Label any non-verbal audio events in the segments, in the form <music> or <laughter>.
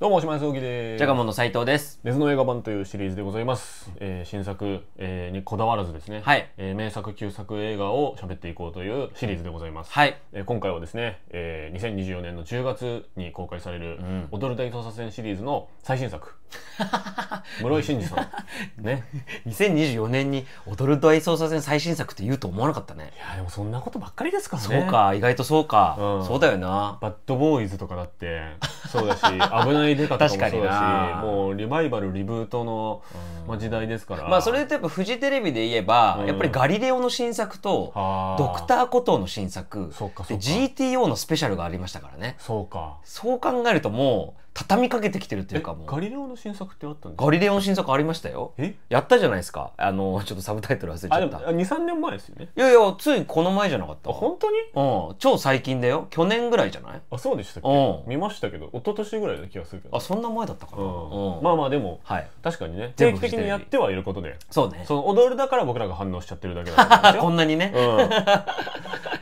どうも、お島根きです。ジャガモンの斉藤です。根の映画版というシリーズでございます。えー、新作、えー、にこだわらずですね、はい、えー、名作、旧作映画を喋っていこうというシリーズでございます。はい、えー、今回はですね、えー、2024年の10月に公開される、うん、踊る大捜査線シリーズの最新作。<laughs> 室井慎二さん。ね。2024年に踊る大捜査線最新作って言うと思わなかったね。いや、でもそんなことばっかりですからね。そうか、意外とそうか。うん、そうだよな。バッドボーイズとかだって、そうだし、<laughs> 危ない確かに、もそうだしもうリバイバルリブートの、まあ、時代ですから、まあ、それでやっぱフジテレビで言えば、やっぱり「ガリレオ」の新作と「ドクター・コトー」の新作で GTO のスペシャルがありましたからねそうかそう考えるともう畳みかけてきてるっていうかもうガリレオの新作ってあったんですかガリレオの新作ありましたよえやったじゃないですかあのちょっとサブタイトル忘れちゃった23年前ですよねいやいやついこの前じゃなかった本当にうん超最近だよ去年ぐらいじゃないあそうでしたっけ、うん、見ましたけど一昨年ぐらいの気がするけどあそんな前だったかな、うんうん、まあまあでも、はい、確かにね定期的にやってはいることでそうねその踊るだから僕らが反応しちゃってるだけだ <laughs> こんなにね、うん、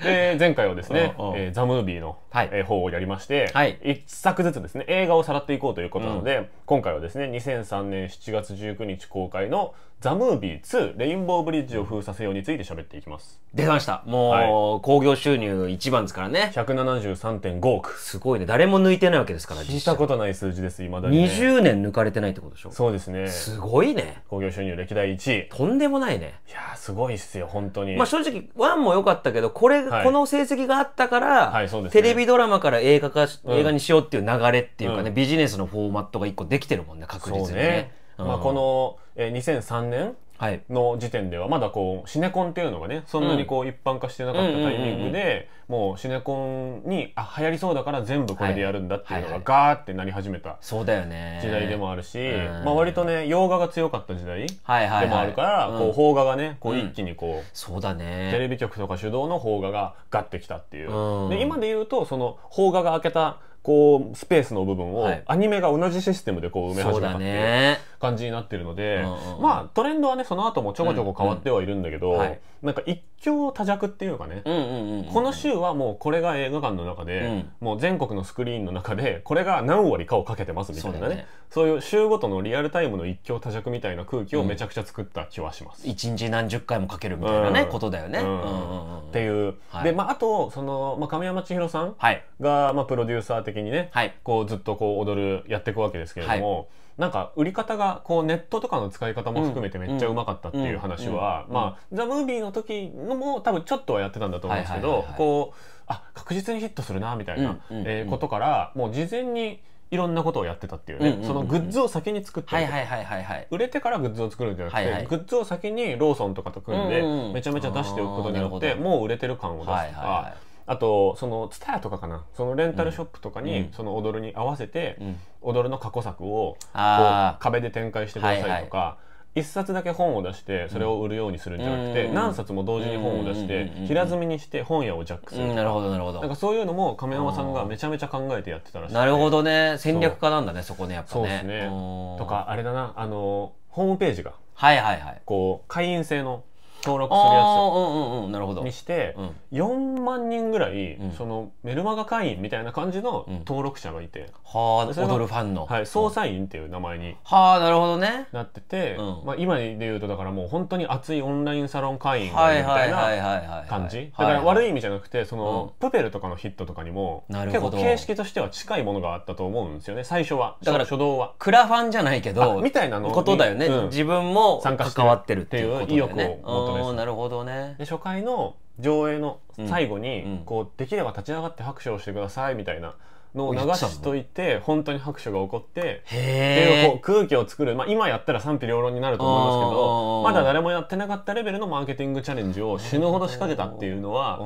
で前回はですね、えー、ザ・ムービーの、はいえー、方をやりまして、はい、1作ずつですね映画をさらっていこうということなので、うん、今回はですね2003年7月19日公開のザ・ムービー2レインボーブリッジを封鎖せよについて喋っていきます出ましたもう興行、はい、収入一番ですからね173.5億すごいね誰も抜いてないわけですから聞いたことない数字ですいまだに、ね、20年抜かれてないってことでしょそうですねすごいね興行収入歴代1位とんでもないねいやすごいっすよ本当にまあ正直1も良かったけどこれ、はい、この成績があったから、はいね、テレビドラマから映画化、映画にしようっていう流れっていうかね、うん、ビジネスのフォーマットが一個できてるもんね確実にねまあ、この、えー、2003年の時点ではまだこうシネコンっていうのがねそんなにこう一般化してなかったタイミングでもうシネコンにあ流行りそうだから全部これでやるんだっていうのがガーってなり始めた時代でもあるし、まあ、割とね洋画が強かった時代でもあるからこう邦画がねこう一気にこうそうだねテレビ局とか主導の邦画がガッてきたっていう。で今で言うとその邦画が開けたこうスペースの部分をアニメが同じシステムでこう埋め始めたっていう感じになってるので、まあトレンドはねその後もちょこちょこ変わってはいるんだけど、なんか一強多弱っていうかね、この週はもうこれが映画館の中で、うん、もう全国のスクリーンの中でこれが何割かをかけてますみたいなねそうねそういう週ごとのリアルタイムの一強多弱みたいな空気をめちゃくちゃ作った気はします。一、うん、日何十回もかけるみたいなね、うん、ことだよね。っていう、はい、でまああとその、まあ、亀山千尋さんが、はい、まあ、プロデューサー的にね、はい、こうずっとこう踊るやっていくわけですけれども。はいなんか売り方がこうネットとかの使い方も含めてめっちゃうまかったっていう話は、まあ、ザ・ムービーの時のも多分ちょっとはやってたんだと思うんですけど、こう、あ、確実にヒットするな、みたいなことから、もう事前に、いろんなことをやってたっていうね、そのグッズを先に作って売れてからグッズを作るんじゃなくて、はいはい、グッズを先にローソンとかと組んで、めちゃめちゃ出しておくことによって、もう売れてる感を出すとか、あとそのツタヤとかかなそのレンタルショップとかに、その踊るに合わせて、踊るの過去作をこうあ壁で展開してくださいとか。一冊だけ本を出してそれを売るようにするんじゃなくて、何冊も同時に本を出して平積みにして本屋をジャックするなるほどなるほなんかそういうのも亀山さんがめちゃめちゃ考えてやってたらしいなるほどね戦略家なんだねそこねやっぱねそうですねととかあれだなあのホームページがはいはいはいこう会員制の登録するやつ、うんうん、なるほどにして、うん、4万人ぐらい、うん、そのメルマガ会員みたいな感じの登録者がいて、うん、はあ踊るファンの、はい、捜査員っていう名前にはあなるほどねなってて、まあ、今で言うとだからもう本当に熱いオンラインサロン会員みたいな感じだから悪い意味じゃなくてその、プペルとかのヒットとかにも結構形式としては近いものがあったと思うんですよね最初はだから初動はクラファンじゃないけどみたいなのことだよね、自分も関わってるっていう意欲を持ってですなるほどねで初回の上映の最後に、うんこうできれば立ち上がって拍手をしてくださいみたいなのを流しといて本当に拍手が起こってっう空気を作る、まあ、今やったら賛否両論になると思いますけどまだ誰もやってなかったレベルのマーケティングチャレンジを死ぬほど仕掛けたっていうのは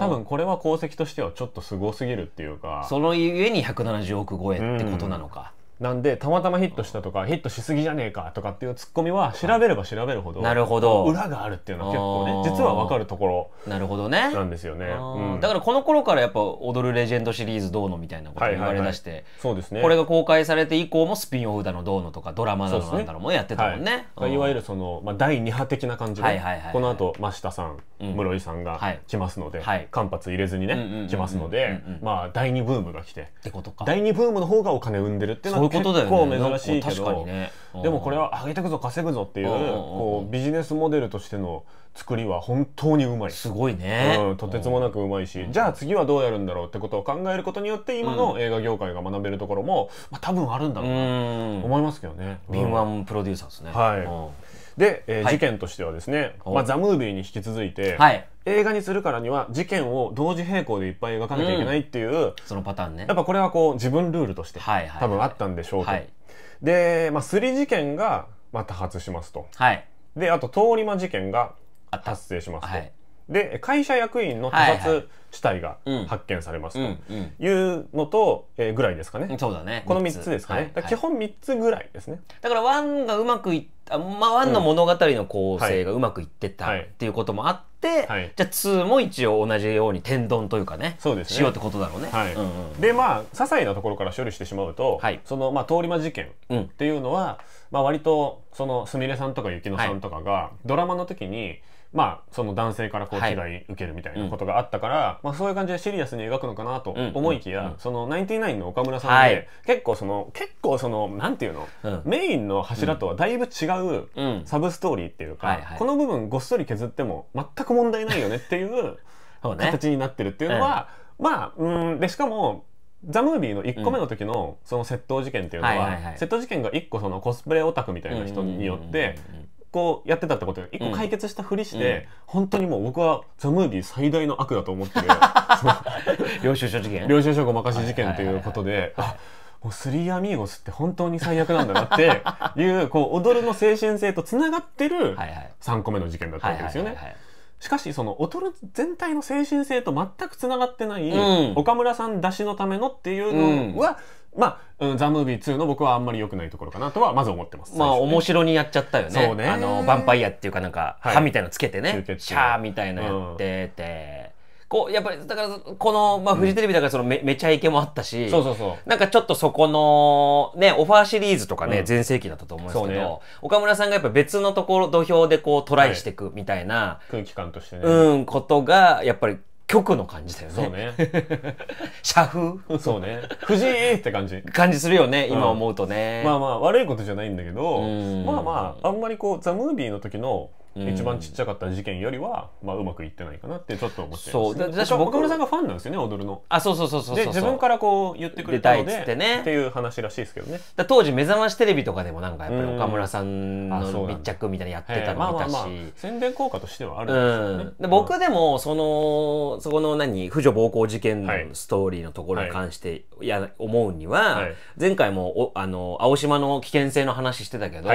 多分これは功績としてはちょっとすごすぎるっていうかそのゆえに170億超えってことなのか。うんなんでたまたまヒットしたとかヒットしすぎじゃねえかとかっていうツッコミは調べれば調べるほど,、なるほど裏があるっていうのは結構ね実は分かるところなるほどねなんですよね、うん、だからこの頃からやっぱ「踊るレジェンド」シリーズどうのみたいなこと言われだして、はいはいはい、そうですねこれが公開されて以降もスピンオフだのどうのとかドラマだのなんだろうもやってたもんね、ねはい、いわゆるその、まあ、第2波的な感じで、はいはいはいはい、この後増田さん、うん、室井さんが来ますので、はい、間髪入れずにね、うん来ますので、うんまあ第2ブームが来て第2ブームの方がお金生んでるっていうのはいうことだよね結構珍しいけど、ね、でもこれは上げてくぞ稼ぐぞっていうこうビジネスモデルとしての作りは本当にうまいすごいね、うん、とてつもなくうまいしじゃあ次はどうやるんだろうってことを考えることによって今の映画業界が学べるところも、まあ、多分あるんだろうなと思いますけどね敏腕プロデューサーですねはい、で、えー、事件としてはですね、まあ、ザ・ムービーに引き続いて、はい、映画にするからには事件を同時並行でいっぱい描かなきゃいけないっていう、うん、そのパターンねやっぱこれはこう自分ルールとして多分あったんでしょうと、はい、で、まあ、スリ事件が、まあ、多発しますと、はい、であと通り魔事件が達成しますと、はい、で会社役員の他殺死体が発見されますというのと、えー、ぐらいですかねそうだねこの3つですかね、はい、基本3つぐらいですねだからワンがうまくいあまあンの物語の構成がうまくいってたっていうこともあって、はい、じゃあーも一応同じように天丼というかねそうですねしようってことだろうね、はいうんうん、でまあ些細なところから処理してしまうと、はい、その、まあ、通り魔事件っていうのは、うん、まあ、割とそのすみれさんとか雪乃さんとかが、ドラマの時に「まあ、その男性からこう被害受けるみたいなことがあったから、はいうん、まあ、そういう感じでシリアスに描くのかなと思いきや、うんうんうん、そのナインティナインの岡村さんで、はい、結構その結構そのなんていうの、うん、メインの柱とはだいぶ違うサブストーリーっていうか、はいはい、この部分ごっそり削っても全く問題ないよねっていう <laughs> 形になってるっていうのは、うん、まあうんでしかもザ・ムービーの1個目の時のその窃盗事件っていうのは、はいはいはい、窃盗事件が1個そのコスプレオタクみたいな人によってこうやってたってことよ一個解決したふりして、うん、本当にもう僕はザ・ムービー最大の悪だと思ってる <laughs> 領収書事件 <laughs> 領収書ごまかし事件ということで、あもうスリーアミーゴスって本当に最悪なんだなって <laughs> いうこう踊るの精神性とつながってる3個目の事件だったわけですよね。はいはいはいはいしかしその劣る全体の精神性と全くつながってない、岡村さん出しのためのっていうのは、うん、まあ、ザ・ムービー2の僕はあんまり良くないところかなとはまず思ってます。まあ、面白にやっちゃったよね。ねあの、ヴァンパイアっていうかなんか、歯みたいのつけてね、はい、シャーみたいのやってて。うんこう、やっぱり、だから、この、まあ、フジテレビだから、そのめ、めちゃイケもあったし、そうそうそう。なんかちょっとそこの、ね、オファーシリーズとかね、全盛期だったと思うんですけど、ね、岡村さんがやっぱ別のところ、土俵でこう、トライしていくみたいな、空気感としてね。うん、ことが、やっぱり、曲の感じだよね。そうね。<laughs> 社風そうね。藤井って感じ。感じするよね、今思うとね、うん。まあまあ、悪いことじゃないんだけど、まあまあ、あんまりこう、ザ・ムービーの時の一番ちっちゃかった事件よりは、まあ、うまくいってないかなってちょっと思ってそうだ私僕村さんがファンなんですよね踊るのあそうそうそうそうで自分からこう言ってくれたのでってねっていう話らしいですけどねだ当時「目覚ましテレビ」とかでもなんかやっぱり岡村さんの密着みたいなやってたの見たし、まあまあまあ、宣伝効果としてはあるんですよね、で僕でもそのそこの何婦女暴行事件のストーリーのところに関して、い、や思うには、前回もおあの青島の危険性の話してたけど、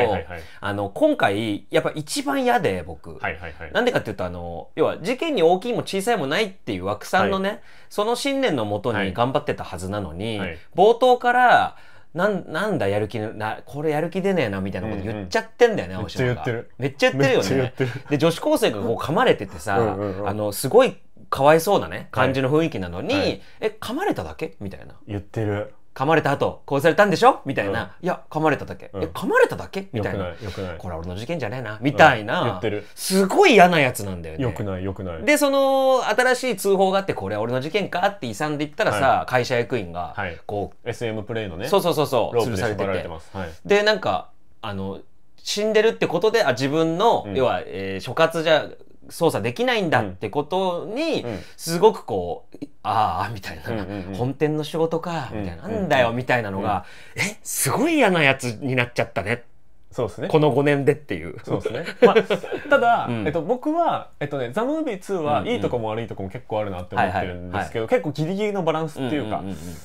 あの今回やっぱ一番嫌でで僕、はいはいはい、なんでかっていうとあの要は事件に大きいも小さいもないっていう枠さんのね、はい、その信念のもとに頑張ってたはずなのに、はい、冒頭からなんなんだやる気なこれやる気出ねえなみたいなこと言っちゃってんだよね、うんうん、青てがめっちゃ言ってるよねで女子高生がこう噛まれててさうん、あのすごいかわいそうなね感じの雰囲気なのに、はい、え噛まれただけみたいな言ってる噛まれた後、殺されたんでしょみたいな、いや、噛まれただけ。え、噛まれただけみたいな。これ俺の事件じゃねえな。みたいな、すごい嫌なやつなんだよね。よくない、よくない。で、その、新しい通報があって、これ俺の事件かって遺産で言ったらさ、会社役員が、こう、SM プレイのね。そうそうそうそう、潰されてて。で、なんか、あの、死んでるってことで、あ自分の、要は、えー、所轄じゃ操作できないんだってことに、すごくこう、ああ、みたいな、本店の仕事か、みたいな、なんだよ、みたいなのが、え、すごい嫌なやつになっちゃったねそうですね。この5年でっていう。そうですね。<laughs> まあ、ただ、うん、えっと、僕は、えっとね、ザ・ムービー2は、いいとこも悪いとこも結構あるなって思ってるんですけど、結構ギリギリのバランスっていうか、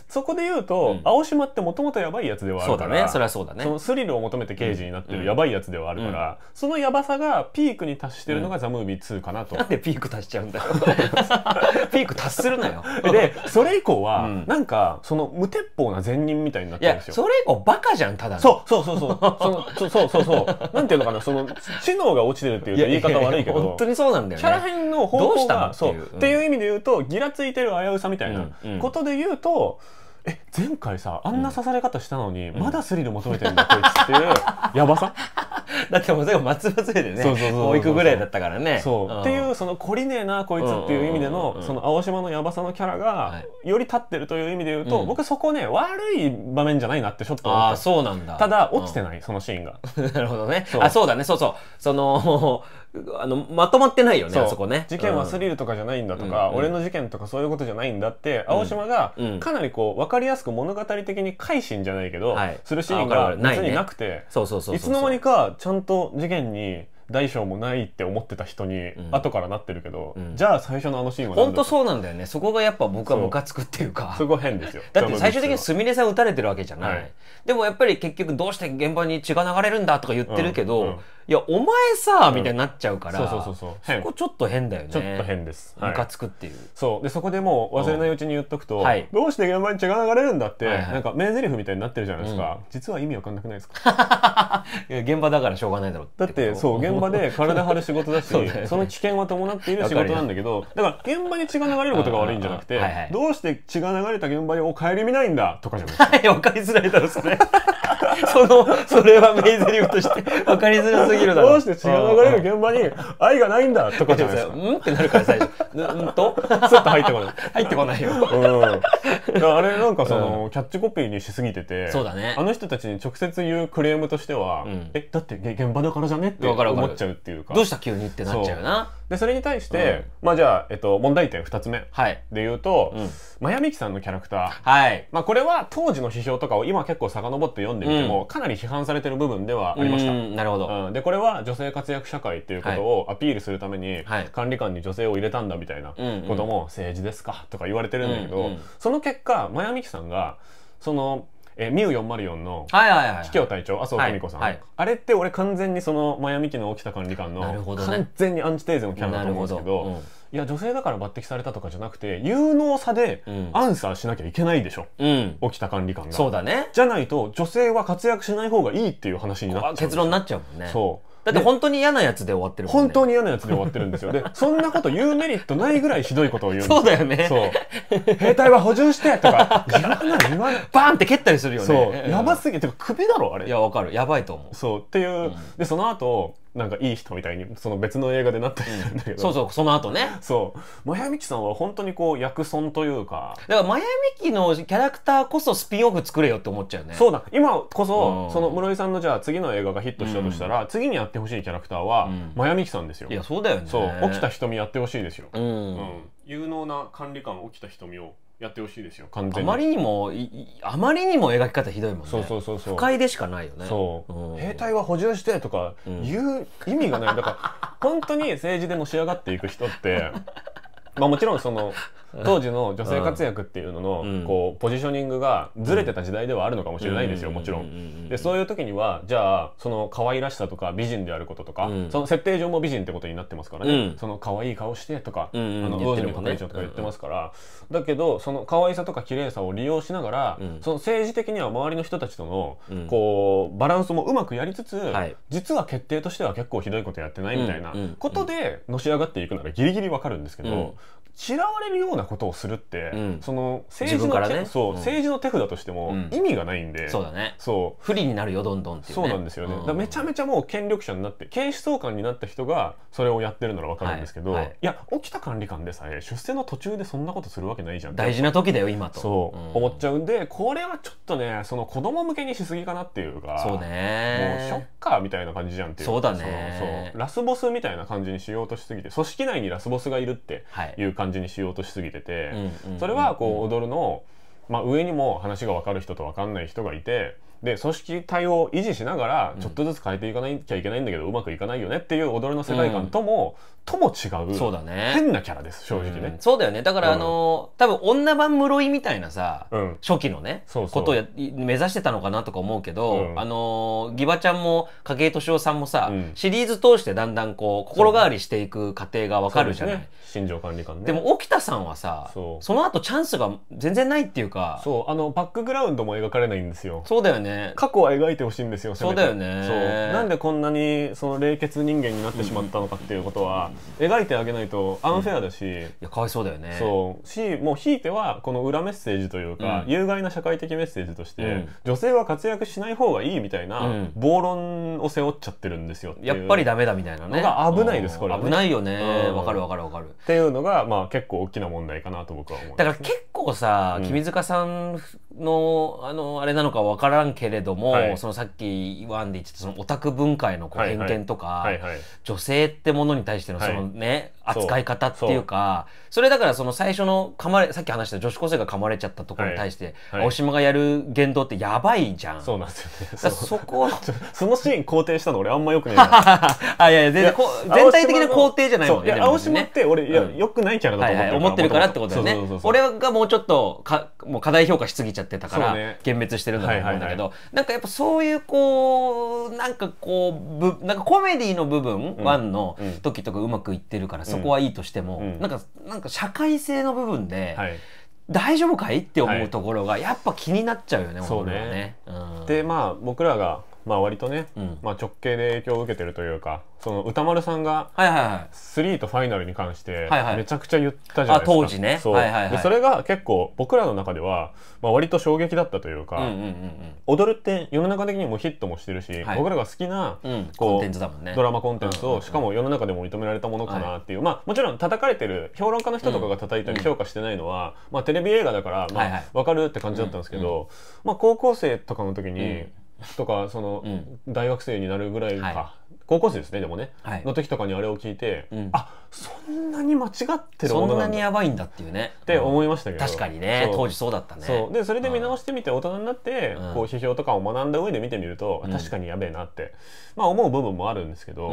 そこで言うと、うん、青島ってもともとやばいやつではあるから、そ、ね、れはそうだね。そのスリルを求めて刑事になってるやばいやつではあるから、うんうん、そのやばさがピークに達してるのがザ・ムービー2かなと。なんでピーク達しちゃうんだよ。<laughs> ピーク達するなよ。で、それ以降は、うん、なんか、その無鉄砲な善人みたいになってるんですよ。それ以降バカじゃん、ただの。そうそうそうそう。そのそうそうそう。なんていうのかな、その、知能が落ちてるっていう言い方悪いけど。本当にそうなんだよね。キャラ編の方向が、どうしたそう、っていう意味で言うと、ギラついてる危うさみたいなことで言うと、うんえ前回さあんな刺され方したのに、まだスリル求めてるんだ、こいつっていう <laughs> やばさだってもう最後松葉杖でねもう行くぐらいだったからねそう、っていうその懲りねえなこいつっていう意味での、その青島のやばさのキャラが、より立ってるという意味で言うと、僕そこね悪い場面じゃないなってちょっとああそうなんだただ落ちてない、そのシーンが <laughs> なるほどねあそうだねそうそうそのあのまとまってないよねあそこね事件はスリルとかじゃないんだとか、うん、俺の事件とかそういうことじゃないんだって、うん、青島がかなりこうわかりやすく物語的に改心じゃないけど、はい、するシーンが別になくて、ね、いつの間にかちゃんと事件に大小もないって思ってた人に後からなってるけど、うん、じゃあ最初のあのシーンは本当そうなんだよねそこがやっぱ僕はムカつくっていうかそこ変ですよだって最終的にすみれさん打たれてるわけじゃない、はい、でもやっぱり結局どうして現場に血が流れるんだとか言ってるけど、うんうん、いやお前さみたいになっちゃうから、そうそうそうそこちょっと変だよねちょっと変です、はい、ムカつくっていうそうでそこでもう忘れないうちに言っとくと、はい、どうして現場に血が流れるんだって、はいはい、なんか名台詞みたいになってるじゃないですか、実は意味わかんなくないですか <laughs> 現場だからしょうがないだろうだってそう現現場で体張る仕事だしね、その危険は伴っている仕事なんだけどだから現場に血が流れることが悪いんじゃなくて、はいはい、どうして血が流れた現場に「お帰り見ないんだ」とかじゃないわ <laughs> かりづらいだろそれ <laughs> そのそれは名台詞として分かりづらすぎるだろどうして血が流れる現場に愛がないんだとかじゃないですかうんってなるから最初うんとスッと入ってこない <laughs> 入ってこないよ、うん、あれなんかその、キャッチコピーにしすぎててそうだねあの人たちに直接言うクレームとしては、えだって現場だからじゃねって思っちゃうっていうかどうした急にってなっちゃうなでそれに対して、まあじゃあ、えっと、問題点2つ目で言うと、はいうん、マヤミキさんのキャラクター、はいまあ、これは当時の批評とかを今結構遡って読んでみても、かなり批判されてる部分ではありました。なるほど、うん、でこれは女性活躍社会っていうことをアピールするために、管理官に女性を入れたんだみたいなことも、政治ですかとか言われてるんだけど、その結果マヤミキさんがそのえー、ミュー404のはははいいい、桔梗隊長麻生久美子さん、はいはい、あれって俺完全にそのマヤミ機の沖田管理官の、ね、完全にアンチテーゼのキャラだと思うんですけど、うん、いや女性だから抜擢されたとかじゃなくて有能さでアンサーしなきゃいけないでしょ、うん、沖田管理官がそうだねじゃないと女性は活躍しない方がいいっていう話になっちゃう結論になっちゃうもんねそう。だって本当に嫌なやつで終わってるもんね。本当に嫌なやつで終わってるんですよ。で、そんなこと言うメリットないぐらいひどいことを言うんですよ。そうだよね。そう。兵隊は補充してとか、言わない言わない。バーンって蹴ったりするよね。そう。やばすぎて、首だろあれ。いや、わかる。やばいと思う。そう。っていう、うん、で、その後、なんかいい人みたいにその別の映画でなったりするんだけど、そうそうその後ねそうマヤミキさんは本当にこう役損というかだからマヤミキのキャラクターこそスピンオフ作れよって思っちゃうねそうだ今こそ、その室井さんのじゃあ次の映画がヒットしたとしたら、うん、次にやってほしいキャラクターは、うん、マヤミキさんですよいやそうだよねそうきた瞳やってほしいですよ、うん有能な管理官きた瞳をやってほしいですよ完全あまりにもあまりにも描き方ひどいもんねそうそうそうそう不快でしかないよねそう、うん兵隊は補充してとか言う意味がない、だから本当に政治でも仕上がっていく人って <laughs> まあもちろんその <laughs> 当時の女性活躍っていうのの、こうポジショニングがずれてた時代ではあるのかもしれないんですよ、もちろん。でそういう時にはじゃあその可愛らしさとか美人であることとか、その設定上も美人ってことになってますからね、その可愛い顔してとか、うんうん、あの王子の係長とか言ってますから、だけどその可愛さとか綺麗さを利用しながら、その政治的には周りの人たちとの、こうバランスもうまくやりつつ、実は決定としては結構ひどいことやってないみたいなことでのし上がっていくならギリギリわかるんですけど。嫌われるようなことをするって、うん、その政治の、ね,、ねそう、うん、政治の手札としても意味がないんで、うん、そうだねそう不利になるよどんどんっていう、ね、そうなんですよね、だめちゃめちゃもう権力者になって警視総監になった人がそれをやってるなら分かるんですけど、はいはい、いや沖田管理官でさえ出世の途中でそんなことするわけないじゃん大事な時だよ今とそう、思っちゃうんでこれはちょっとねその子供向けにしすぎかなっていうかそうねもうショッカーみたいな感じじゃんっていうそうだねそうラスボスみたいな感じにしようとしすぎて組織内にラスボスがいるっていう感じ、はい感じにしようとしすぎてて、それはこう踊るのを、まあ、上にも話が分かる人と分かんない人がいてで組織体を維持しながらちょっとずつ変えていかなきゃいけないんだけど、うん、うまくいかないよねっていう踊りの世界観とも、うん、とも違うそうだ、ね、変なキャラです正直ね、うん、そうだよねだから、あの多分女版室井みたいなさ、初期のねことを目指してたのかなとか思うけど、あのギバちゃんも筧敏夫さんもさ、シリーズ通してだんだんこう心変わりしていく過程がわかるじゃない、ね、心情管理官ねでも沖田さんはさその後チャンスが全然ないっていうかそうあのバックグラウンドも描かれないんですよそうだよね過去は描いてほしいんですよそうだよねなんでこんなにその冷血人間になってしまったのかっていうことは、描いてあげないとアンフェアだし、うん、いやかわいそうだよねそうしもうひいてはこの裏メッセージというか、うん、有害な社会的メッセージとして、うん、女性は活躍しない方がいいみたいな、暴論を背負っちゃってるんですよやっぱりダメだみたいなねが危ないですこれ、ね、危ないよねわ、分かるわかるわかるっていうのがまあ結構大きな問題かなと僕は思いまだから結構もさ、君塚さんのあのあれなのか分からんけれども、はい、そのさっきワンで言ってたそのオタク文化へのこう偏見とか、女性ってものに対してのそのね、扱い方っていうかそれだからその最初の噛まれさっき話した女子高生が噛まれちゃったところに対して、大島がやる言動ってやばいじゃんそうなんですよねそこ <laughs> そのシーン肯定したの俺あんまよくないあ <laughs> いやいや全然全体的な肯定じゃないもんねね青島って俺、いや、うん、よくないキャラだと思ってるから、はいはい、思ってるからってことだよね俺がもうちょっとかもう過大評価しすぎちゃってたから、幻滅してるんだと思うんだけど、はいはい、なんかやっぱそういうこうなんかこうぶなんかコメディの部分、うん、の時とかうまくいってるからさ、そこはいいとしても、うん、なんかなんか社会性の部分で、はい、大丈夫かいって思うところがやっぱ気になっちゃうよね、はい、ね、ねうん、でまあ僕らがまあ割とね、うん、まあ、直系で影響を受けてるというかその歌丸さんが3とファイナルに関してめちゃくちゃ言ったじゃないですか、はいはい、当時ねそはいはいはい、それが結構僕らの中では、まあ、割と衝撃だったというか、うんうんうんうん、踊るって世の中的にもヒットもしてるし、はい、僕らが好きな、うん、もんね、ドラマコンテンツを、しかも世の中でも認められたものかなっていう、はい、まあもちろん叩かれてる評論家の人とかが叩いたり評価してないのは、うん、まあ、テレビ映画だから、まあ、分かるって感じだったんですけど、うんうん、まあ、高校生とかの時に、とかその、大学生になるぐらいか、高校生ですねでもね、はい、の時とかにあれを聞いて、うん、あそんなに間違ってるものそんなにやばいんだっていうねって思いましたけど、確かにね当時そうだったねそでそれで見直してみて大人になって、こう批評とかを学んだ上で見てみると、確かにやべえなって、まあ、思う部分もあるんですけど、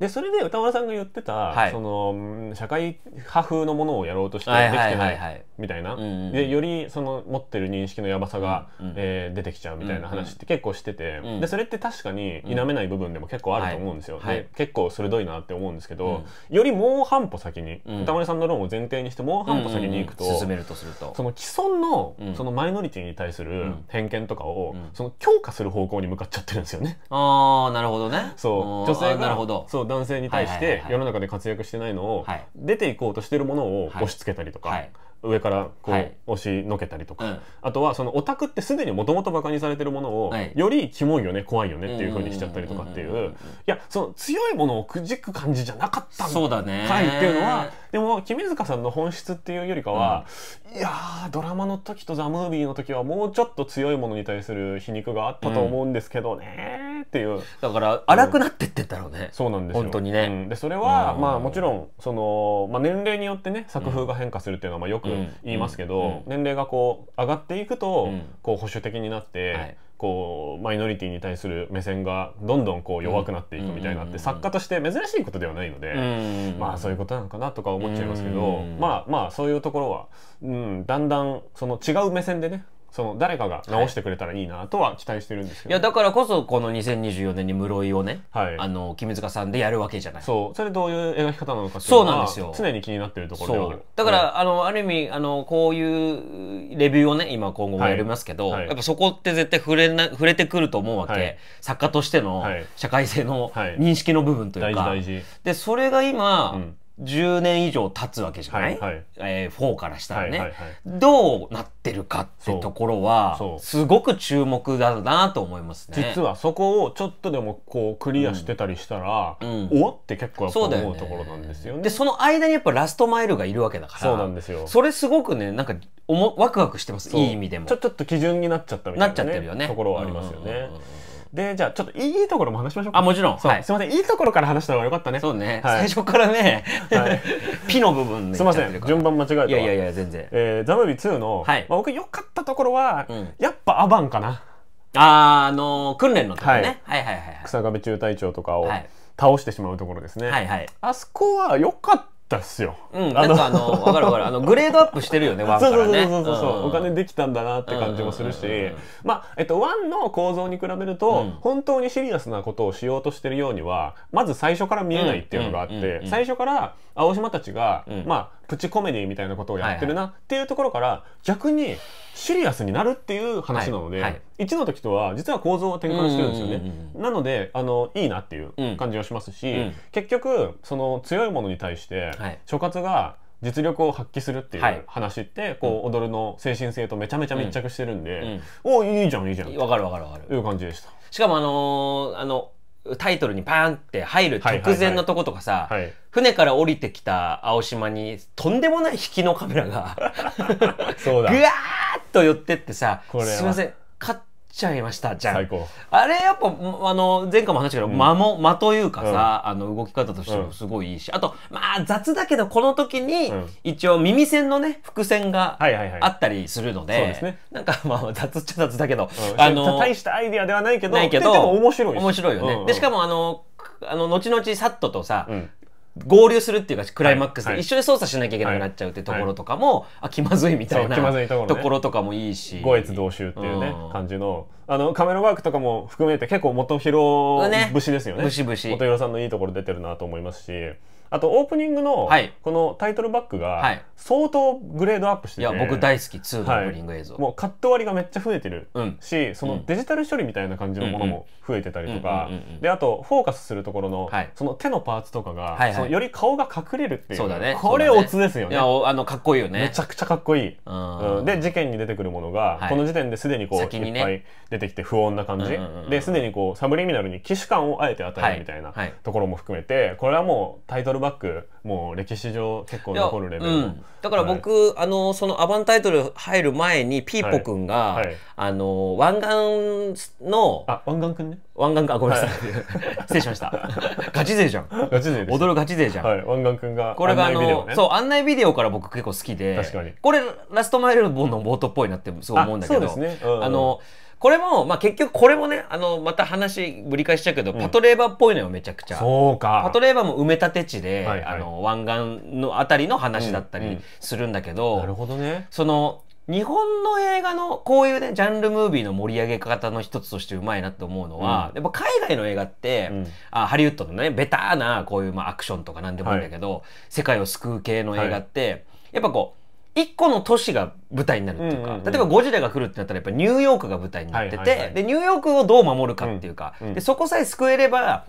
でそれで歌丸さんが言ってた、その社会派風のものをやろうとしてできてないみたいな、でよりその持ってる認識のやばさが、うえ出てきちゃうみたいな話って結構してて、でそれって確かに否めない部分でも結構あると思うん思うんですよ、はい、で結構鋭いなって思うんですけど、うん、よりもう半歩先に歌丸、うん、さんの論を前提にしてもう半歩先に行くと、うんうんうん、進めるとするとその既存の,、そのマイノリティに対する偏見とかを、その強化する方向に向かっちゃってるんですよね。あなるほどねそう女性がそう男性に対して世の中で活躍してないのを、はい、出ていこうとしてるものを押し付けたりとか。はい上からこう、押しのけたりとか、うん、あとはそのオタクってすでにもともとバカにされてるものを、よりキモいよね怖いよねっていうふうにしちゃったりとかっていういやその強いものをくじく感じじゃなかったそうだねかいっていうのはでも君塚さんの本質っていうよりかは、うん、いやドラマの時とザ・ムービーの時はもうちょっと強いものに対する皮肉があったと思うんですけどね、っていうだから荒くなってってんだろうね、そうなんですよ本当にね、でそれは、まあもちろんその、まあ、年齢によってね作風が変化するっていうのはまあよく言いますけど、年齢がこう上がっていくと、こう保守的になって。はいこうマイノリティに対する目線がどんどんこう弱くなっていくみたいなって作家として珍しいことではないのでまあそういうことなのかなとか思っちゃいますけどまあまあそういうところはうんだんだんその違う目線でねその誰かが直してくれたらいいなとは期待してるんですけど、はい、いやだからこそこの2024年に室井をね、はい、あの君塚さんでやるわけじゃないそうそれどういう描き方なのかっていうのは常に気になってるところではあるだから、はい、あのある意味あのこういうレビューをね今今後もやりますけど、はい、やっぱそこって絶対触れな触れてくると思うわけ、作家としての社会性の認識の部分というか、でそれが今、うん10年以上経つわけじゃない、はいはい、えー、4からしたらね、はいはいはい、どうなってるかってところはすごく注目だなと思いますね実はそこをちょっとでもこうクリアしてたりしたら、うんおって結構やっぱ思うところなんですよね、ね、でその間にやっぱラストマイルがいるわけだからそうなんですよそれすごくねなんかおもワクワクしてますいい意味でもちょっと基準になっちゃったみたいな、ね、なっちゃってるよねところはありますよね、うんうんうんうんで、じゃあ、ちょっといいところも話しましょうか。あ、もちろん。はい。すみません、いいところから話した方がよかったね。そうね。はい、最初からね、はい、<laughs> ピの部分すみません、順番間違えた。いやいやいや、全然。えー、ザムビ2の、はい、まあ、僕良かったところは、うん、やっぱアバンかな。あ、あのー、訓練のとこね、はい。はいはいはい草壁中隊長とかを、倒してしまうところですね。はいはい、あそこは良かったっすよ。うん、なんかあの、わかるわかる。あの、<laughs> グレードアップしてるよね、ワンから、ね、そうそうそうそう、うん、お金できたんだなって感じもするし、まあ、えっと、ワンの構造に比べると、うん、本当にシリアスなことをしようとしてるようには、まず最初から見えないっていうのがあって、最初から青島たちが、まあ、プチコメディみたいなことをやってるなっていうところから逆にシリアスになるっていう話なので、は1の時とは実は構造を転換してるんですよね、なのであのいいなっていう感じがしますし、結局その強いものに対して諸葛が実力を発揮するっていう話って、こう踊るの精神性とめちゃめちゃ密着してるんで、うおいいじゃんいいじゃんわかるわかるわかるいう感じでしたしかもあのー、あのタイトルにパーンって入る直前のとことかさ、はいはいはい、船から降りてきた青島にとんでもない引きのカメラが <laughs> そうだぐわーっと寄ってってさ「すいませんカッちゃいましたじゃんあれやっぱあの前回も話したけど、うん、間も間というかさ、うん、あの動き方としてもすごいいいし、うん、あとまあ雑だけどこの時に一応耳栓のね伏線があったりするので、はいはいね、なんかまあ <laughs> 雑っちゃ雑だけど、あの大したアイディアではないけどないけど面白い面白いよね、うんうん、でしかもあのあの後々サットとさ、うん、合流するっていうかクライマックスで一緒に操作しなきゃいけなくなっちゃうっていうところとかも、あ気まずいみたいなところとかもいいし。越同州っていうね、感じのあのカメラワークとかも含めて結構元広節ですよね。節々、ね。元広さんのいいところ出てるなと思いますし。あとオープニングのこのタイトルバックが相当グレードアップしてて、はい、いや僕大好き2のオープニング映像、はい、もうカット割りがめっちゃ増えてるし、うん、そのデジタル処理みたいな感じのものも増えてたりとか、であとフォーカスするところの、その手のパーツとかが、そのより顔が隠れるっていうそうだ、ね、これオツですよね、ね、あのかっこいいよねめちゃくちゃかっこいい、うん、で事件に出てくるものがこの時点ですでにこう、い、っぱい出てきて不穏な感じ、ですでにこうサブリミナルに既視感をあえて与えるみたいなところも含めて、はいはい、これはもうタイトルバックもう歴史上結構残るレベル、うん、だから僕、はい、あのそのアバンタイトル入る前にピーポくんが、あの湾岸のあ湾岸くんね湾岸かごめんなさい、<laughs> 失礼しましたガチ勢じゃんガチ勢踊るガチ勢じゃん、湾岸くんがこれがあの、ね、そう案内ビデオから僕結構好きで確かにこれラストマイルボンの冒頭っぽいなってそう思うんだけどそうですね、うんうん、あの、これも、まあ、結局これもね、あの、また話ぶり返しちゃうけど、うん、パトレーバーっぽいのよ、めちゃくちゃ。そうか。パトレーバーも埋め立て地で、はいはい、あの、湾岸のあたりの話だったりするんだけど、うんうん、なるほどね。その、日本の映画のこういうねジャンルムービーの盛り上げ方の一つとしてうまいなと思うのは、うん、やっぱ海外の映画って、うん、あハリウッドのねベターなこういう、まあ、アクションとか何でもいいんだけど、はい、世界を救う系の映画って、はい、やっぱこう一個の都市が舞台になるっていうか、例えばゴジラが来るってなったらやっぱニューヨークが舞台になってて、でニューヨークをどう守るかっていうか、でそこさえ救えれば、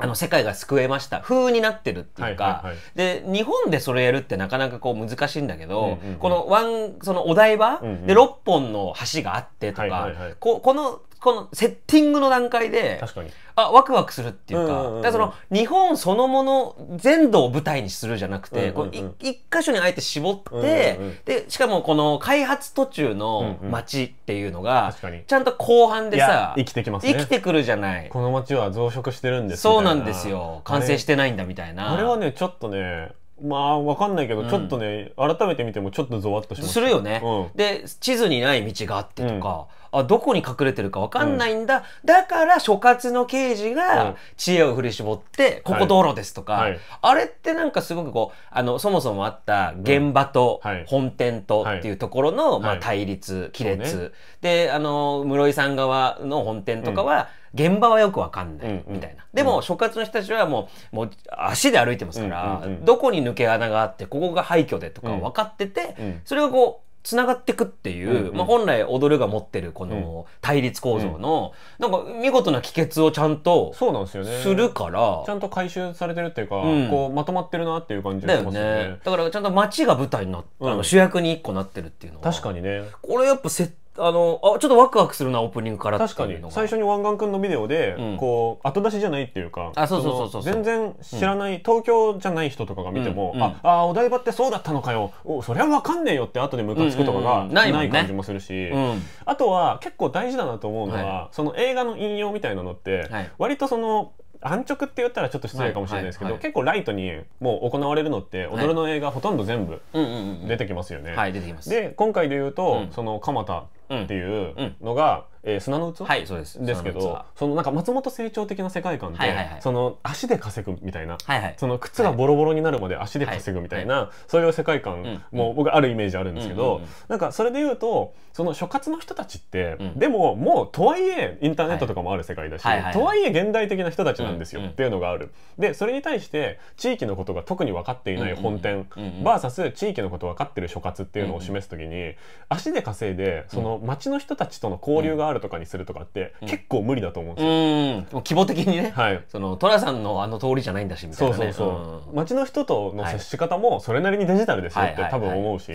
あの世界が救えました風になってるっていうか、で日本でそれやるってなかなかこう難しいんだけど、このワンそのお台場、で6本の橋があってとか、ここのこのセッティングの段階で確かにあワクワクするっていうか,、だかその日本そのもの全土を舞台にするじゃなくて、こう一箇所にあえて絞って、でしかもこの開発途中の街っていうのが、ちゃんと後半でさ生きてきます、ね、生きてくるじゃないこの街は増殖してるんですそうなんですよ完成してないんだみたいなあれはねちょっとねまあ、わかんないけど、うん、ちょっとね、改めて見てもちょっとゾワッとしまするよね、うん、で、地図にない道があってとか、うん、あ、どこに隠れてるかわかんないんだ。だから、所轄の刑事が知恵を振り絞って、ここ道路ですとか、はいあれってなんかすごくこう、あの、そもそもあった現場と本店とっていうところの、まあ、対立、亀裂、ね。で、あの、室井さん側の本店とかは、現場はよくわかんないみたいな、でも所轄の人たちはもうもう足で歩いてますから、どこに抜け穴があってここが廃墟でとか分かってて、それがこうつながってくっていう、まあ、本来踊るが持ってるこの対立構造の、なんか見事な帰結をちゃんとそうなんですよねするからちゃんと回収されてるっていうか、こうまとまってるなっていう感じがしますね、だからちゃんと街が舞台になって、主役に一個なってるっていうのは確かにねこれやっぱあのあちょっとワクワクするなオープニングから確かに最初に湾岸君のビデオで、うん、こう後出しじゃないっていうかあそうそうそう全然知らない、うん、東京じゃない人とかが見ても、うん、ああお台場ってそうだったのかよおそりゃ分かんねえよって後でムカつくとかがない感じもするし、あとは結構大事だなと思うのは、はい、その映画の引用みたいなのって、はい、割とその安直って言ったらちょっと失礼かもしれないですけど、はいはいはい、結構ライトにもう行われるのって踊るの映画ほとんど全部出てきますよね。で今回で言うと、うん、その蒲田っていうのが、うんうん、えー、砂の器、はい、そうですですけどそのなんか松本成長的な世界観って、はいはいはい、その足で稼ぐみたいな、はいはい、その靴がボロボロになるまで足で稼ぐみたいな、はいはい、そういう世界観も僕あるイメージあるんですけど、うんうん、なんかそれで言うとその諸葛の人たちって、うん、でももうとはいえインターネットとかもある世界だし、はいはいはい、とはいえ現代的な人たちなんですよ、っていうのがある。でそれに対して地域のことが特に分かっていない本店 VS 地域のこと分かってる諸葛っていうのを示す時に足で稼いでその町の人たちとの交流があるとかにするとかって、結構無理だと思うんですよ。規模的にね、はい、その寅さんのあの通りじゃないんだしみたいな、ね、そうそうそう、うん、町の人との接し方もそれなりにデジタルですよって多分思うし、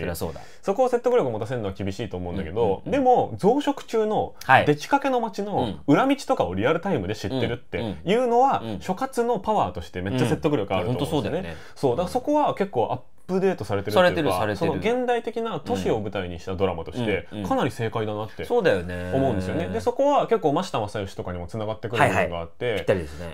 そこを説得力を持たせるのは厳しいと思うんだけど、うんうんうん、でも増殖中の出ちかけの町の裏道とかをリアルタイムで知ってるっていうのは、うん、諸葛のパワーとしてめっちゃ説得力あると思うんですよね。そうだからそこは結構アップデートされてるてその現代的な都市を舞台にしたドラマとしてかなり正解だなって思うんですよね。でそこは結構真下正義とかにもつながってくる部分があって、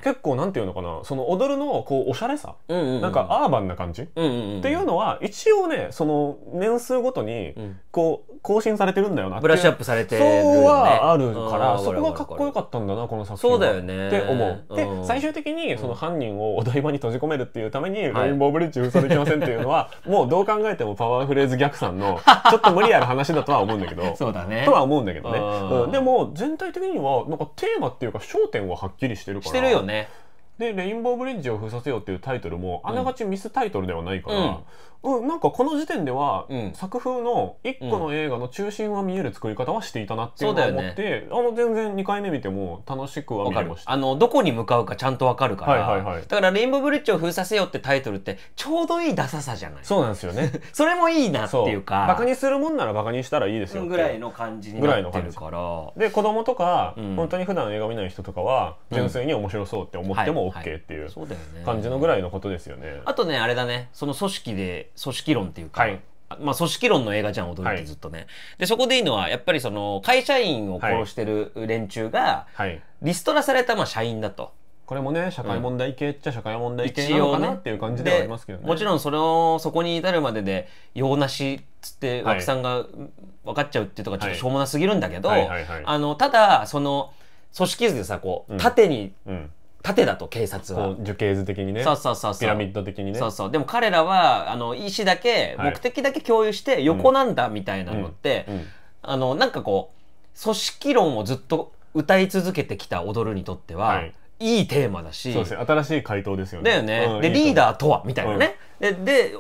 結構なんていうのかなその踊るのこうおしゃれさ、なんかアーバンな感じ、っていうのは一応ねその年数ごとにこう更新されてるんだよなブラッシュアップされてそうはあるからそこがかっこよかったんだなこの作品そうだよねって思う。で最終的にその犯人をお台場に閉じ込めるっていうためにレインボーブリッジ封鎖できませんっていうのはもうどう考えてもパワーフレーズ逆算のちょっと無理ある話だとは思うんだけど <laughs> そうだねとは思うんだけどね、うん、でも全体的にはなんかテーマっていうか焦点ははっきりしてるからしてるよねで「レインボーブリッジを封鎖せよ」っていうタイトルもあながちミスタイトルではないから、うん、うん、なんかこの時点では、うん作風の一個の映画の中心は見える作り方はしていたなっていうのをそう思って、あの全然2回目見ても楽しくは見かれました。あのどこに向かうかちゃんとわかるから、はいはいはいだから「レインボーブリッジを封鎖せよ」ってタイトルってちょうどいいダサさじゃないそうなんですよね。<laughs> それもいいなっていうかバカにするもんならバカにしたらいいですよね。ぐらいの感じになってるからで子供とか、うん本当に普段映画見ない人とかは純粋に面白そうって思っても OK っていう感じのぐらいのことですよね。あとねあれだねその組織で組織論っていうか、はい、まあ、組織論の映画じゃん、踊るってずっとね。はい、で、そこでいいのは、やっぱりその、会社員を殺してる連中が、リストラされたまあ社員だと。これもね、社会問題系っちゃ社会問題系なのかな、ね、っていう感じではありますけどね。もちろんそれを、そこに至るまでで、用なしっつって、脇さんが分かっちゃうっていうとか、ちょっとしょうもなすぎるんだけど、あの、ただ、その、組織図でさ、こう、縦に、うん、うん縦だと警察は樹形図的にねそうそうそうピラミッド的にねそうそうでも彼らはあの意思だけ、はい、目的だけ共有して横なんだみたいなのって、うんうん、あのなんかこう組織論をずっと歌い続けてきた踊るにとっては、はい、いいテーマだしそうですね新しい回答ですよねだよね、うん、でリーダーとはみたいなね、でで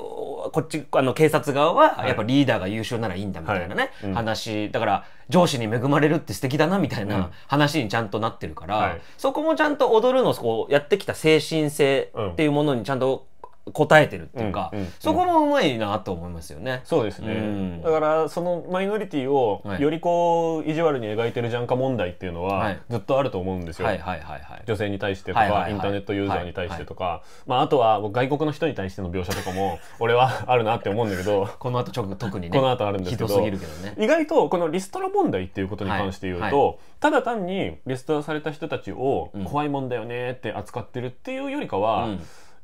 こっちあの警察側はやっぱリーダーが優秀ならいいんだみたいなね、はいうん、話だから上司に恵まれるって素敵だなみたいな話にちゃんとなってるから、うんはい、そこもちゃんと踊るのをやってきた精神性っていうものにちゃんと答えてるっていうか、そこもうまいなと思いますよね。そうですね、だからそのマイノリティをよりこう意地悪に描いてるじゃんか問題っていうのはずっとあると思うんですよ。はいはいはい女性に対してとか、インターネットユーザーに対してとか、まあ、あとは外国の人に対しての描写とかも <laughs> 俺はあるなって思うんだけどこの後と特にこの後あるんですけど、意外とこのリストラ問題っていうことに関して言うと、ただ単にリストラされた人たちを怖いもんだよねって扱ってるっていうよりかは。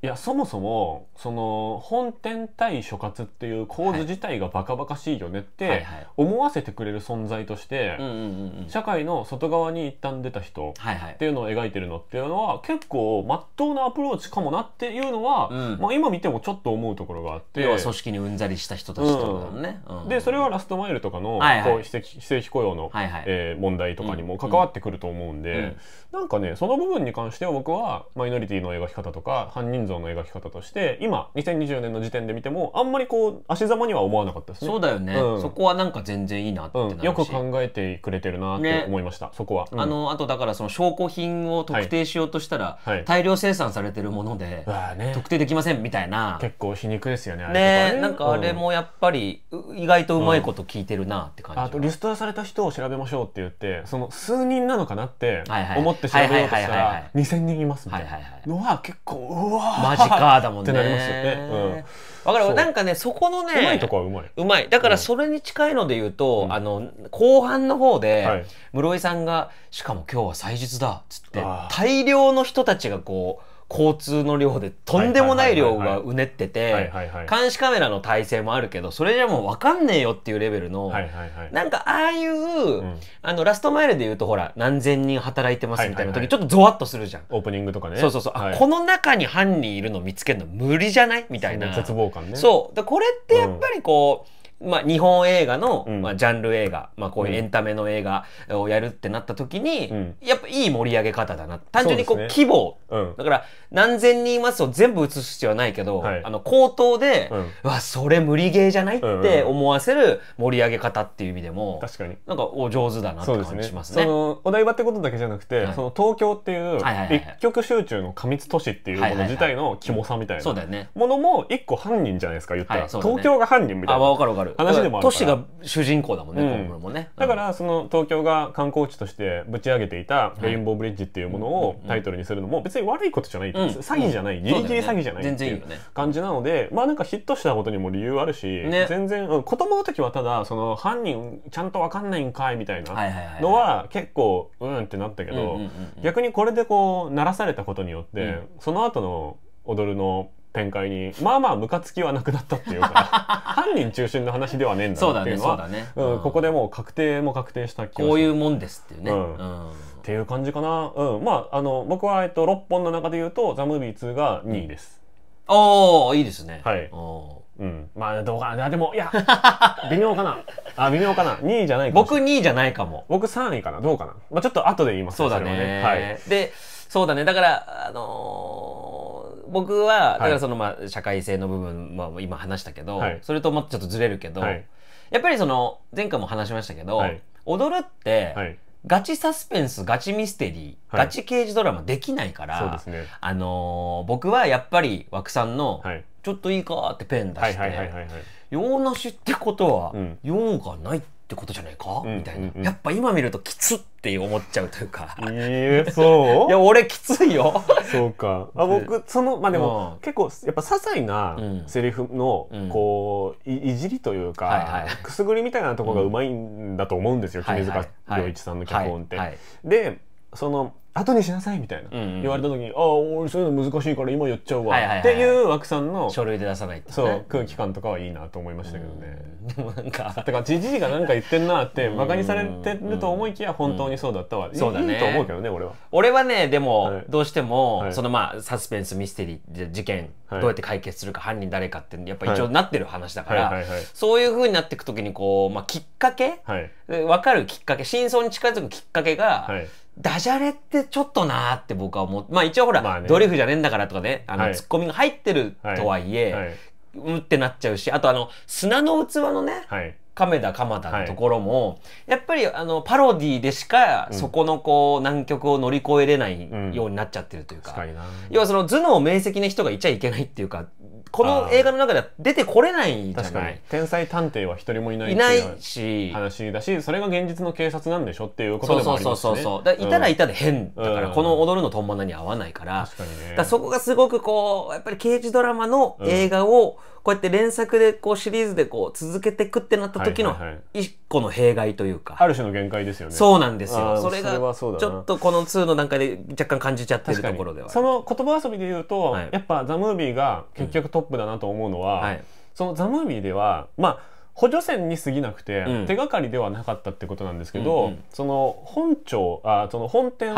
いやそもそもその本店対所轄っていう構図自体がバカバカしいよねって思わせてくれる存在として社会の外側に一旦出た人っていうのを描いてるのっていうのは結構まっとうなアプローチかもなっていうのは、まあ、今見てもちょっと思うところがあって要は組織にうんざりした人たちね、でそれはラストマイルとかの、こう非正規雇用の、え問題とかにも関わってくると思うんで、なんかねその部分に関しては僕はマイノリティの描き方とか犯人像の描き方として今2020年の時点で見てもあんまりこう足ざまには思わなかったですねそうだよね、うん、そこはなんか全然いいなってな、うん、よく考えてくれてるなって思いました、ね、そこは、うん、あのあとだからその証拠品を特定しようとしたら、はいはい、大量生産されてるもので、ね、特定できませんみたいな結構皮肉ですよねあれねなんかあれもやっぱり意外とうまいこと聞いてるなって感じ、あとリストラされた人を調べましょうって言ってその数人なのかなって思って調べようとしたら2000人いますみたいなのは結構うわマジかだもんね。ってなりますよね。うん、かるなんかねそこのねうまいとこはうまいうまいだからそれに近いので言うと、うん、あの後半の方で、はい、室井さんが「しかも今日は祭日だ」つって大量の人たちがこう。交通の量でとんでもない量がうねってて監視カメラの体制もあるけどそれじゃもう分かんねえよっていうレベルの、なんかああいう、うん、あのラストマイルで言うとほら何千人働いてますみたいな時、ちょっとゾワッとするじゃんオープニングとかねそうそうそう、この中に犯人いるの見つけるの無理じゃないみたいな絶望感ねそうでこれってやっぱりこう、うんまあ、日本映画の、まあ、ジャンル映画、まあ、こういうエンタメの映画をやるってなった時に、やっぱいい盛り上げ方だな単純にこう規模だから何千人いますを全部映す必要はないけど、あの口頭で、うわそれ無理ゲーじゃないって思わせる盛り上げ方っていう意味でも確かになんかお上手だなって感じしますね。そのお台場ってことだけじゃなくて、その東京っていう一極集中の過密都市っていうもの自体の肝さみたいなものも一個犯人じゃないですか言ったら、東京が犯人みたいな。あ分かる分かるる話でもある都市が主人公だもんね、うん、もね、だからその東京が観光地としてぶち上げていたレインボーブリッジっていうものをタイトルにするのも別に悪いことじゃない、うん、詐欺じゃない、うん、ギリギリ詐欺じゃない、ね、っていう感じなので、ね、まあなんかヒットしたことにも理由あるし、ね、全然子供の時はただその犯人ちゃんと分かんないんかいみたいなのは結構うんってなったけど、逆にこれでこう鳴らされたことによって、その後の踊るの展開にまあまあムカつきはなくなったっていうか <laughs> 犯人中心の話ではねえんだっていうのは、ねうん、ここでもう確定も確定した気がこういうもんですっていうね、うんっていう感じかな、うん、まああの僕は、えっと、6本の中で言うと「ザ・ムービー2」が2位です、ああいいですねはいうん、まあどうかなでもいや微妙かな <laughs> あ微妙かな2位じゃないか僕2位じゃないかも僕3位かなどうかな、まあ、ちょっと後で言いますそうだね、ね、はい、でそうだねだからあのー僕は、だからその、まあ、社会性の部分、まあ、今話したけど、はいそれともちょっとずれるけど、はいやっぱりその、前回も話しましたけど、はい踊るって、はいガチサスペンス、ガチミステリー、はいガチ刑事ドラマできないから、そうですねあのー僕はやっぱり枠さんの、はいちょっといいかってペン出して、洋梨ってことは、うん用がないってってことじゃないか、うん、みたいな、やっぱ今見るときつって思っちゃうというかえー、<laughs> そういや俺きついよそうかあ僕そのまあでも、うん、結構やっぱ些細なセリフの、こういじりというか、はいはい、くすぐりみたいなところがうまいんだと思うんですよ、うん、君塚良一さんの脚本って。はいはいはい、でその後にしなさいみたいな、言われた時にああ俺そういうの難しいから今やっちゃうわ、っていう枠さんの書類で出さないって、そう空気感とかはいいなと思いましたけどね、なんかだからじじいが何か言ってんなってバカにされてると思いきや本当にそうだったわ、そうだねと思うけどね俺は俺はねでもどうしても、そのまあサスペンスミステリー事件、どうやって解決するか犯人誰かってやっぱ一応なってる話だから、そういうふうになっていく時にこう、まあ、きっかけ、分かるきっかけ真相に近づくきっかけが、ダジャレってちょっとなーって僕は思って、まあ一応ほら、まあねドリフじゃねえんだからとかね、あの、ツッコミが入ってるとはいえ、はい。うってなっちゃうし、あとあの、砂の器のね、はい。亀田鎌田のところも、やっぱりあの、パロディでしか、うんそこのこう、難局を乗り越えれないようになっちゃってるというか、か要はその頭脳明晰な人がいちゃいけないっていうか、この映画の中では出てこれないじゃない天才探偵は一人もいないいないし話だしそれが現実の警察なんでしょっていうことでもありますねそうそうそうそういたらいたで変だから、この踊るのとんまなに合わないから,、だそこがすごくこうやっぱり刑事ドラマの映画を、うんこうやって連作でこうシリーズでこう続けていくってなった時の一個の弊害というか、ある種の限界ですよねそうなんですよそれがちょっとこの2の段階で若干感じちゃってるところではその言葉遊びで言うと、はい、やっぱ「ザ・ムービーが結局トップだなと思うのは、うんはい、その「ザ・ムービーではまあ補助線に過ぎなくて、うん、手がかりではなかったってことなんですけど、うんうん、その本庁あその本店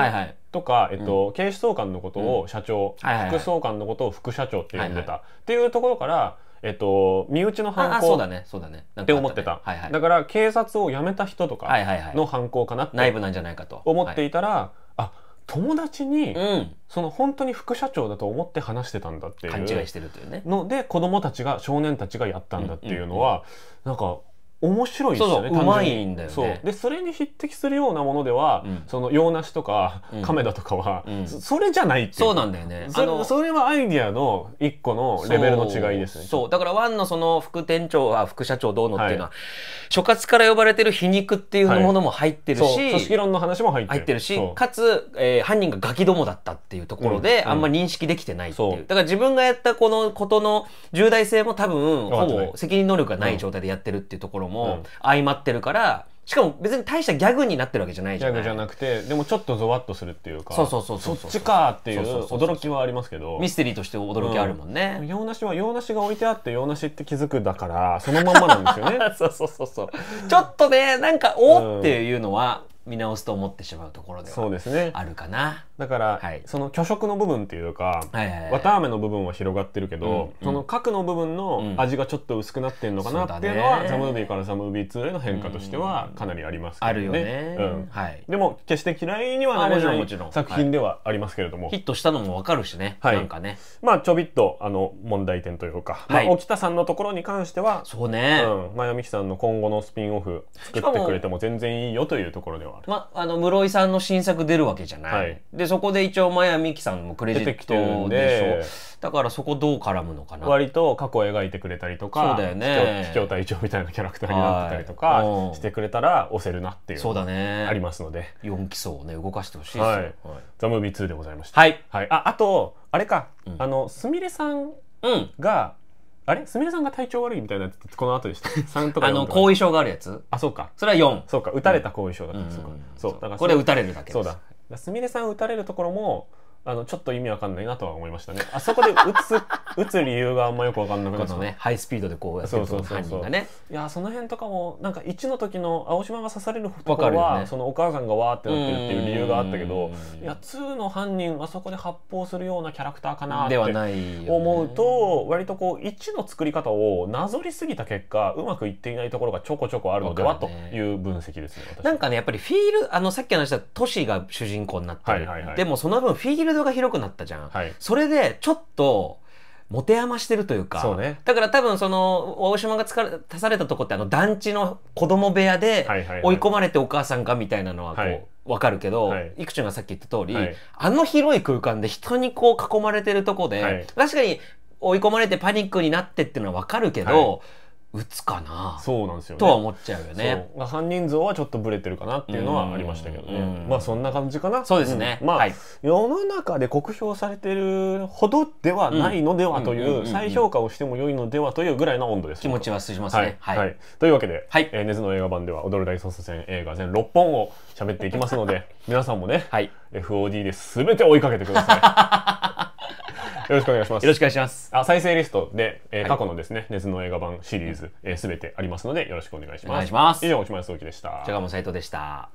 とか、はいはい、えっと、うん、警視総監のことを社長、うんはいはいはい、副総監のことを副社長って呼んでた、はいはい、っていうところからえっと、身内の犯行そうだねそうだねって思ってた、はいはい、だから警察を辞めた人とかの犯行かなって、内部なんじゃないかと思っていたら、はい、あ友達に、うん、その本当に副社長だと思って話してたんだっていう勘違いしてるというねので子供たちが少年たちがやったんだっていうのは、うんうんうん、なんか面白いですよねそうまいんだよねでそれに匹敵するようなものでは、うん、その洋梨とか亀田とかは、うん、それじゃないっていうそうなんだよねあのそれはアイディアの一個のレベルの違いですねそうだからワンのその副店長は副社長どうのっていうのは、はい、所轄から呼ばれてる皮肉っていうものも入ってるし、はい、組織論の話も入ってるしかつ、えー、犯人がガキどもだったっていうところで、うん、あんま認識できてないっていうだから自分がやったこのことの重大性も多分ほぼ責任能力がない状態でやってるっていうところろも相まってるから、しかも別に大したギャグになってるわけじゃないじゃないギャグじゃなくてでもちょっとゾワッとするっていうかそうそうそうそっちかっていう驚きはありますけどミステリーとして驚きあるもんね、うん、洋梨は洋梨が置いてあって洋梨って気づくだからそのまんまなんですよね <laughs> そうそうそうそうちょっとねなんかおっていうのは見直すと思ってしまうところではあるかな、だから、はい、その虚食の部分っていうか、はいはいはい、綿あめの部分は広がってるけど、うん、その核の部分の味がちょっと薄くなってるのかなっていうのは、うんザムービーからザムービー2への変化としてはかなりありますけどね、あるよね、はい、でも決して嫌いにはならない作品ではありますけれども、はい、ヒットしたのもわかるしね、はい、なんかねまあちょびっとあの問題点というか、まあ、沖田さんのところに関してはそうね、うん、真弓さんの今後のスピンオフ作ってくれても全然いいよというところではある。ま、あの、室井さんの新作出るわけじゃない。はい、で、そこで一応、真矢美樹さんもクレジットでしょ。だからそこどう絡むのかな。割と過去を描いてくれたりとか、そうだよね。卑怯隊長みたいなキャラクターになってたりとかしてくれたら押せるなっていうそうだね。ありますので。4基礎をね、動かしてほしいですよ。はい、ザ・ムービー2でございました。はい。はい、あ、あと、あれか、うん、あの、すみれさんが、うんあれすみれさんが体調悪いみたいなやつこの後でした。3 <laughs> とかあの、後遺症があるやつあ、そうか。それは4。そうか、打たれた後遺症だった。そうか。そう。だからこれ打たれるだけです。そうだ。すみれさん打たれるところも、あのちょっと意味わかんないなとは思いましたね。あそこで打つ <laughs> 打つ理由があんまよくわかんなくなっねハイスピードでこうやってる犯人がね。いやその辺とかもなんか1の時の青島が刺されるところは、ね、そのお母さんがわーってなってるっていう理由があったけど、いや2の犯人はそこで発砲するようなキャラクターかなって思うと、割とこう1の作り方をなぞりすぎた結果うまくいっていないところがちょこちょこあるのでは、ね、という分析ですね。なんかねやっぱりフィールあのさっき話した都市が主人公になってる。はいはいはい、でもその分フィールルドが広くなったじゃん、はい、それでちょっと持て余してるというかう、ね、だから多分その大島が足されたとこってあの団地の子供部屋で追い込まれてお母さんがみたいなのはこう。はいわかるけど、はい、いくちゃんがさっき言った通り、はい、あの広い空間で人にこう囲まれてるとこで、はい、確かに追い込まれてパニックになってっていうのはわかるけど、はい、打つかなそうなんですよ、ね、とは思っちゃうよね犯人像はちょっとブレてるかなっていうのはありましたけどねまあそんな感じかなそうですね、うん、まあ、はい、世の中で酷評されてるほどではないのではという再評価をしても良いのではというぐらいの温度です気持ちはしますね、はいはい、はい、というわけで、はいえー、根の映画版では「踊る大捜査線」映画全6本を喋っていきますので皆さんもね、はい、FOD で全て追いかけてください <laughs> よろしくお願いします。よろしくお願いします。あ、再生リストで、えー、過去のですね、根津の映画版シリーズ、す、えー、てありますので、よろしくお願いします。お願いします。以上、内前総記でした。じゃがも斉藤でした。